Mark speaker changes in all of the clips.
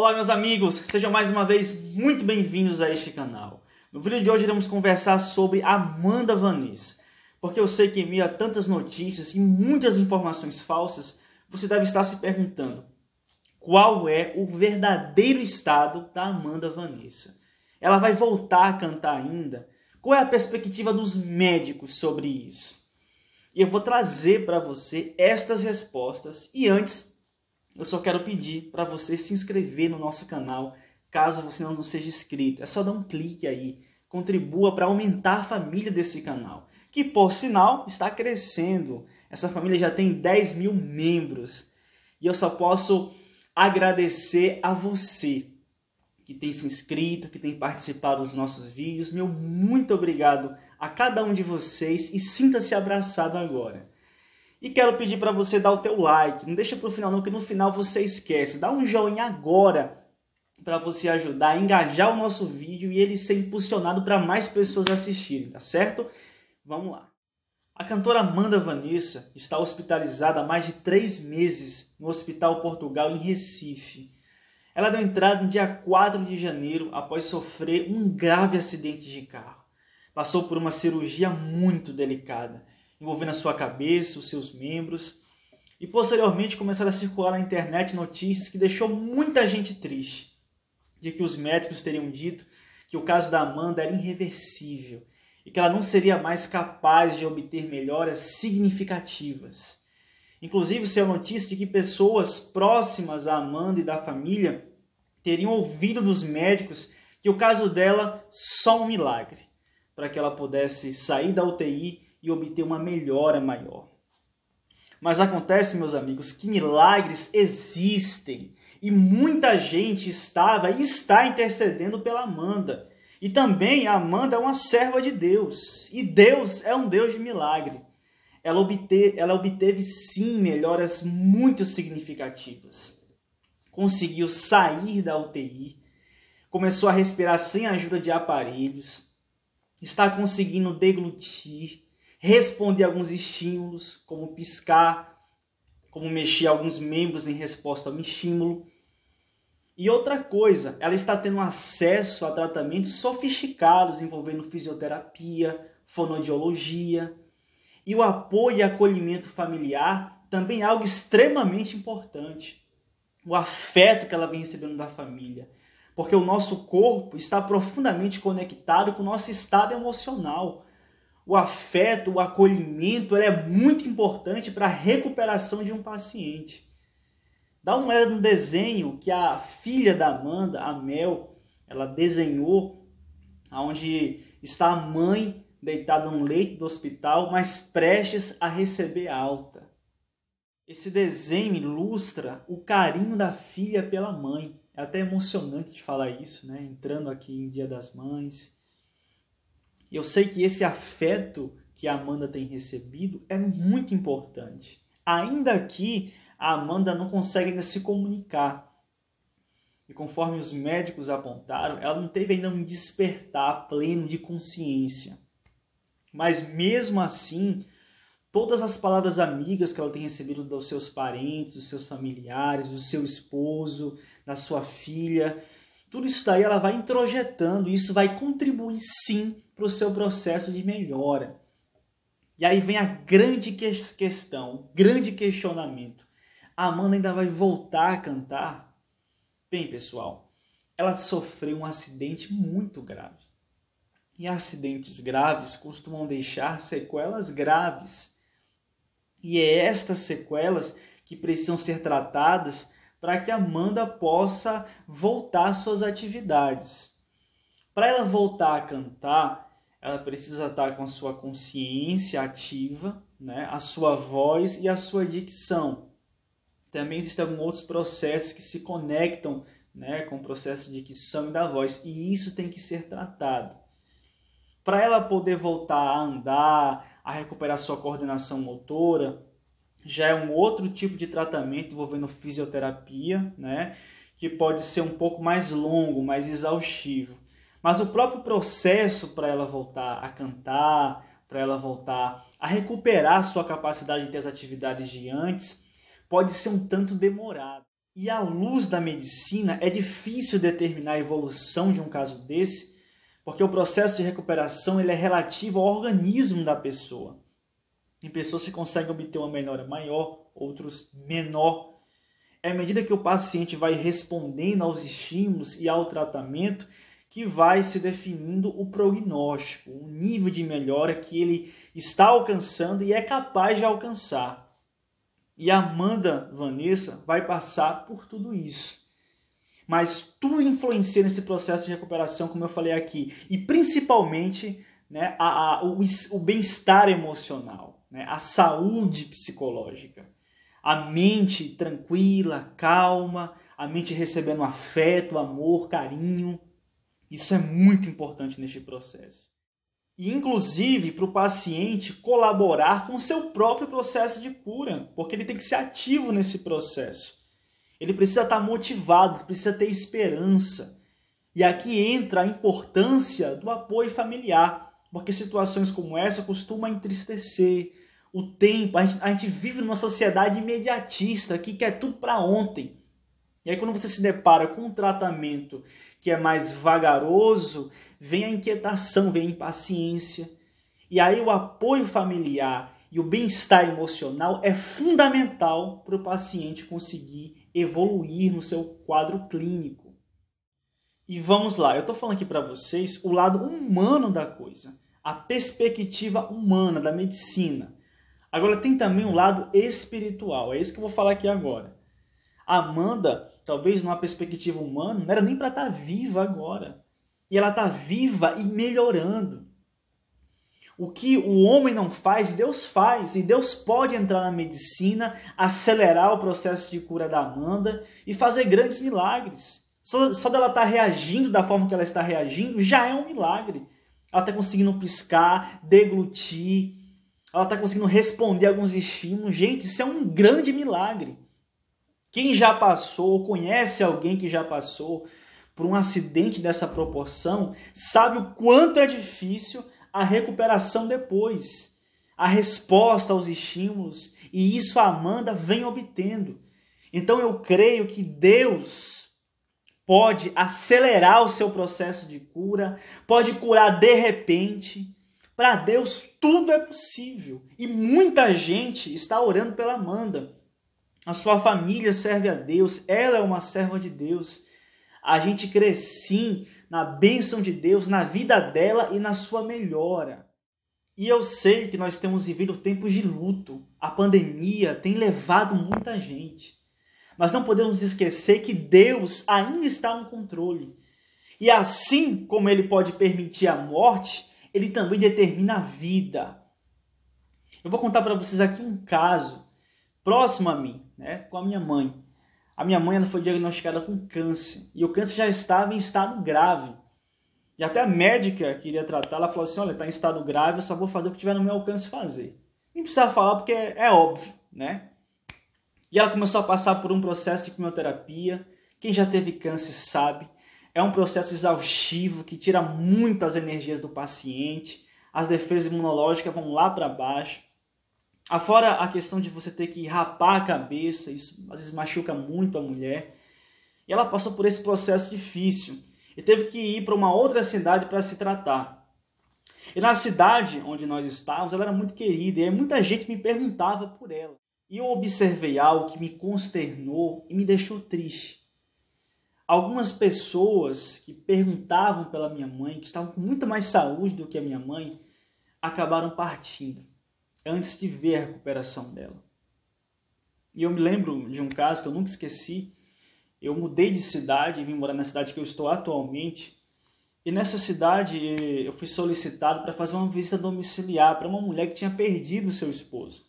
Speaker 1: Olá, meus amigos, sejam mais uma vez muito bem-vindos a este canal. No vídeo de hoje iremos conversar sobre Amanda Vanis, porque eu sei que em meio a tantas notícias e muitas informações falsas, você deve estar se perguntando qual é o verdadeiro estado da Amanda Vanessa. Ela vai voltar a cantar ainda? Qual é a perspectiva dos médicos sobre isso? E eu vou trazer para você estas respostas e antes eu só quero pedir para você se inscrever no nosso canal, caso você não seja inscrito. É só dar um clique aí, contribua para aumentar a família desse canal, que por sinal está crescendo. Essa família já tem 10 mil membros. E eu só posso agradecer a você que tem se inscrito, que tem participado dos nossos vídeos. Meu muito obrigado a cada um de vocês e sinta-se abraçado agora. E quero pedir para você dar o teu like. Não deixa para o final não, que no final você esquece. Dá um joinha agora para você ajudar a engajar o nosso vídeo e ele ser impulsionado para mais pessoas assistirem, tá certo? Vamos lá. A cantora Amanda Vanessa está hospitalizada há mais de três meses no Hospital Portugal em Recife. Ela deu entrada no dia 4 de janeiro após sofrer um grave acidente de carro. Passou por uma cirurgia muito delicada envolvendo a sua cabeça, os seus membros. E posteriormente começaram a circular na internet notícias que deixou muita gente triste, de que os médicos teriam dito que o caso da Amanda era irreversível e que ela não seria mais capaz de obter melhoras significativas. Inclusive, saiu notícia de que pessoas próximas à Amanda e da família teriam ouvido dos médicos que o caso dela só um milagre, para que ela pudesse sair da UTI e obter uma melhora maior. Mas acontece, meus amigos, que milagres existem e muita gente estava e está intercedendo pela Amanda. E também a Amanda é uma serva de Deus, e Deus é um Deus de milagre. Ela, ela obteve sim melhoras muito significativas. Conseguiu sair da UTI, começou a respirar sem a ajuda de aparelhos, está conseguindo deglutir, responder alguns estímulos, como piscar, como mexer alguns membros em resposta a um estímulo. E outra coisa, ela está tendo acesso a tratamentos sofisticados envolvendo fisioterapia, fonodiologia e o apoio e acolhimento familiar também é algo extremamente importante. O afeto que ela vem recebendo da família, porque o nosso corpo está profundamente conectado com o nosso estado emocional o afeto, o acolhimento, é muito importante para a recuperação de um paciente. Dá uma olhada no desenho que a filha da Amanda, a Mel, ela desenhou, onde está a mãe deitada no leito do hospital, mas prestes a receber alta. Esse desenho ilustra o carinho da filha pela mãe. É até emocionante de falar isso, né? Entrando aqui em Dia das Mães e eu sei que esse afeto que a Amanda tem recebido é muito importante. Ainda que a Amanda não consegue ainda se comunicar. E conforme os médicos apontaram, ela não teve ainda um despertar pleno de consciência. Mas mesmo assim, todas as palavras amigas que ela tem recebido dos seus parentes, dos seus familiares, do seu esposo, da sua filha, tudo isso daí ela vai introjetando, e isso vai contribuir sim para o seu processo de melhora. E aí vem a grande questão, grande questionamento. A Amanda ainda vai voltar a cantar? Bem, pessoal, ela sofreu um acidente muito grave. E acidentes graves costumam deixar sequelas graves. E é estas sequelas que precisam ser tratadas para que Amanda possa voltar às suas atividades. Para ela voltar a cantar, ela precisa estar com a sua consciência ativa, né? a sua voz e a sua dicção. Também existem outros processos que se conectam né, com o processo de dicção e da voz, e isso tem que ser tratado. Para ela poder voltar a andar, a recuperar sua coordenação motora, já é um outro tipo de tratamento envolvendo fisioterapia, né? Que pode ser um pouco mais longo, mais exaustivo. Mas o próprio processo para ela voltar a cantar, para ela voltar a recuperar sua capacidade de ter as atividades de antes, pode ser um tanto demorado. E à luz da medicina, é difícil determinar a evolução de um caso desse, porque o processo de recuperação ele é relativo ao organismo da pessoa. Em pessoas que conseguem obter uma melhora maior, outros menor. É à medida que o paciente vai respondendo aos estímulos e ao tratamento que vai se definindo o prognóstico, o nível de melhora que ele está alcançando e é capaz de alcançar. E a Amanda Vanessa vai passar por tudo isso. Mas tudo influencia nesse processo de recuperação, como eu falei aqui, e principalmente né, a, a o, o bem-estar emocional né? a saúde psicológica. A mente tranquila, calma, a mente recebendo afeto, amor, carinho. Isso é muito importante neste processo. E, inclusive, para o paciente colaborar com o seu próprio processo de cura, porque ele tem que ser ativo nesse processo. Ele precisa estar motivado, precisa ter esperança. E aqui entra a importância do apoio familiar porque situações como essa costumam entristecer o tempo. A gente, a gente vive numa sociedade imediatista que quer tudo para ontem. E aí, quando você se depara com um tratamento que é mais vagaroso, vem a inquietação, vem a impaciência. E aí, o apoio familiar e o bem-estar emocional é fundamental para o paciente conseguir evoluir no seu quadro clínico. E vamos lá, eu estou falando aqui para vocês o lado humano da coisa, a perspectiva humana da medicina. Agora tem também um lado espiritual, é isso que eu vou falar aqui agora. Amanda, talvez numa perspectiva humana, não era nem para estar tá viva agora. E ela está viva e melhorando. O que o homem não faz, Deus faz. E Deus pode entrar na medicina, acelerar o processo de cura da Amanda e fazer grandes milagres. Só, só dela estar tá reagindo da forma que ela está reagindo já é um milagre. Ela está conseguindo piscar, deglutir, ela está conseguindo responder alguns estímulos. Gente, isso é um grande milagre. Quem já passou, conhece alguém que já passou por um acidente dessa proporção, sabe o quanto é difícil a recuperação depois, a resposta aos estímulos, e isso a Amanda vem obtendo. Então eu creio que Deus pode acelerar o seu processo de cura, pode curar de repente. Para Deus tudo é possível e muita gente está orando pela Amanda. A sua família serve a Deus, ela é uma serva de Deus. A gente cresce sim na bênção de Deus, na vida dela e na sua melhora. E eu sei que nós temos vivido tempos de luto. A pandemia tem levado muita gente. Mas não podemos esquecer que Deus ainda está no controle. E assim como ele pode permitir a morte, ele também determina a vida. Eu vou contar para vocês aqui um caso próximo a mim, né, com a minha mãe. A minha mãe ela foi diagnosticada com câncer e o câncer já estava em estado grave. E até a médica que iria tratar, ela falou assim: olha, está em estado grave, eu só vou fazer o que tiver no meu alcance fazer. Nem precisava falar porque é, é óbvio, né? E ela começou a passar por um processo de quimioterapia. Quem já teve câncer sabe, é um processo exaustivo que tira muitas energias do paciente, as defesas imunológicas vão lá para baixo. Afora a questão de você ter que rapar a cabeça, isso às vezes machuca muito a mulher. E ela passou por esse processo difícil e teve que ir para uma outra cidade para se tratar. E na cidade onde nós estávamos, ela era muito querida e muita gente me perguntava por ela e eu observei algo que me consternou e me deixou triste. Algumas pessoas que perguntavam pela minha mãe, que estavam com muito mais saúde do que a minha mãe, acabaram partindo antes de ver a recuperação dela. E eu me lembro de um caso que eu nunca esqueci. Eu mudei de cidade, vim morar na cidade que eu estou atualmente. E nessa cidade eh, eu fui solicitado para fazer uma visita domiciliar para uma mulher que tinha perdido seu esposo.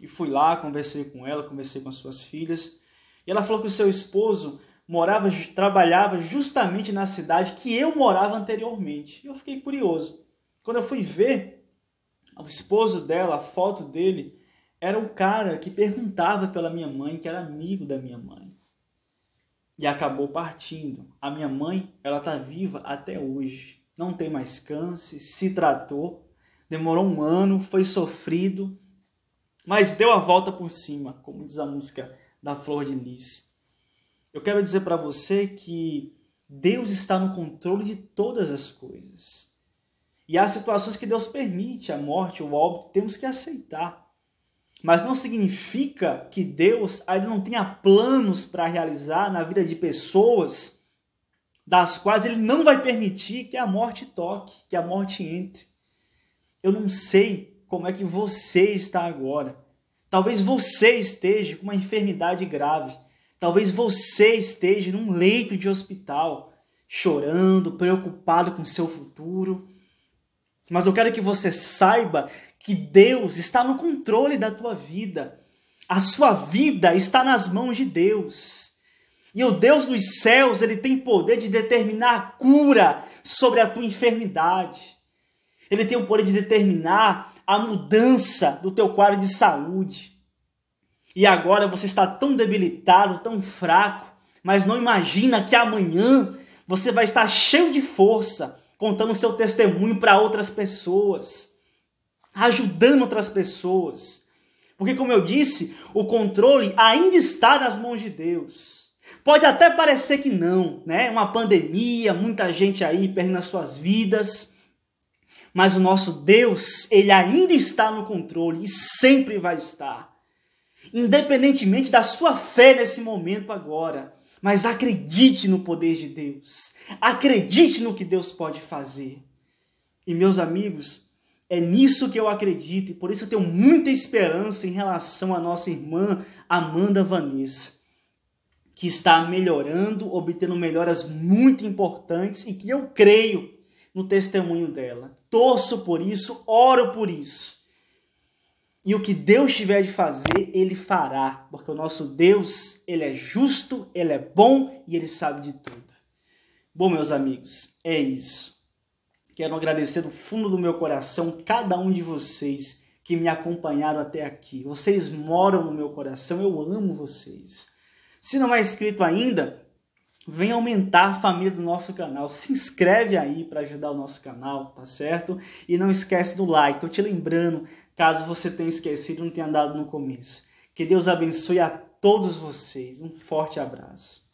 Speaker 1: E fui lá, conversei com ela, conversei com as suas filhas. E ela falou que o seu esposo morava, trabalhava justamente na cidade que eu morava anteriormente. E eu fiquei curioso. Quando eu fui ver o esposo dela, a foto dele, era um cara que perguntava pela minha mãe, que era amigo da minha mãe. E acabou partindo. A minha mãe, ela tá viva até hoje. Não tem mais câncer, se tratou, demorou um ano, foi sofrido, mas deu a volta por cima, como diz a música da Flor de Lis. Eu quero dizer para você que Deus está no controle de todas as coisas. E há situações que Deus permite a morte ou o óbito, temos que aceitar. Mas não significa que Deus ainda não tenha planos para realizar na vida de pessoas das quais ele não vai permitir que a morte toque, que a morte entre. Eu não sei como é que você está agora. Talvez você esteja com uma enfermidade grave. Talvez você esteja num leito de hospital, chorando, preocupado com seu futuro. Mas eu quero que você saiba que Deus está no controle da tua vida. A sua vida está nas mãos de Deus. E o Deus dos céus, ele tem poder de determinar a cura sobre a tua enfermidade. Ele tem o poder de determinar a mudança do teu quadro de saúde. E agora você está tão debilitado, tão fraco, mas não imagina que amanhã você vai estar cheio de força, contando seu testemunho para outras pessoas, ajudando outras pessoas. Porque, como eu disse, o controle ainda está nas mãos de Deus. Pode até parecer que não, né? Uma pandemia, muita gente aí perdendo as suas vidas mas o nosso Deus, ele ainda está no controle e sempre vai estar. Independentemente da sua fé nesse momento agora, mas acredite no poder de Deus. Acredite no que Deus pode fazer. E meus amigos, é nisso que eu acredito e por isso eu tenho muita esperança em relação à nossa irmã Amanda Vanessa, que está melhorando, obtendo melhoras muito importantes e que eu creio no testemunho dela. Torço por isso, oro por isso. E o que Deus tiver de fazer, Ele fará, porque o nosso Deus, Ele é justo, Ele é bom e Ele sabe de tudo. Bom, meus amigos, é isso. Quero agradecer do fundo do meu coração cada um de vocês que me acompanharam até aqui. Vocês moram no meu coração, eu amo vocês. Se não é inscrito ainda, vem aumentar a família do nosso canal. Se inscreve aí para ajudar o nosso canal, tá certo? E não esquece do like. Tô te lembrando, caso você tenha esquecido, não tenha dado no começo. Que Deus abençoe a todos vocês. Um forte abraço.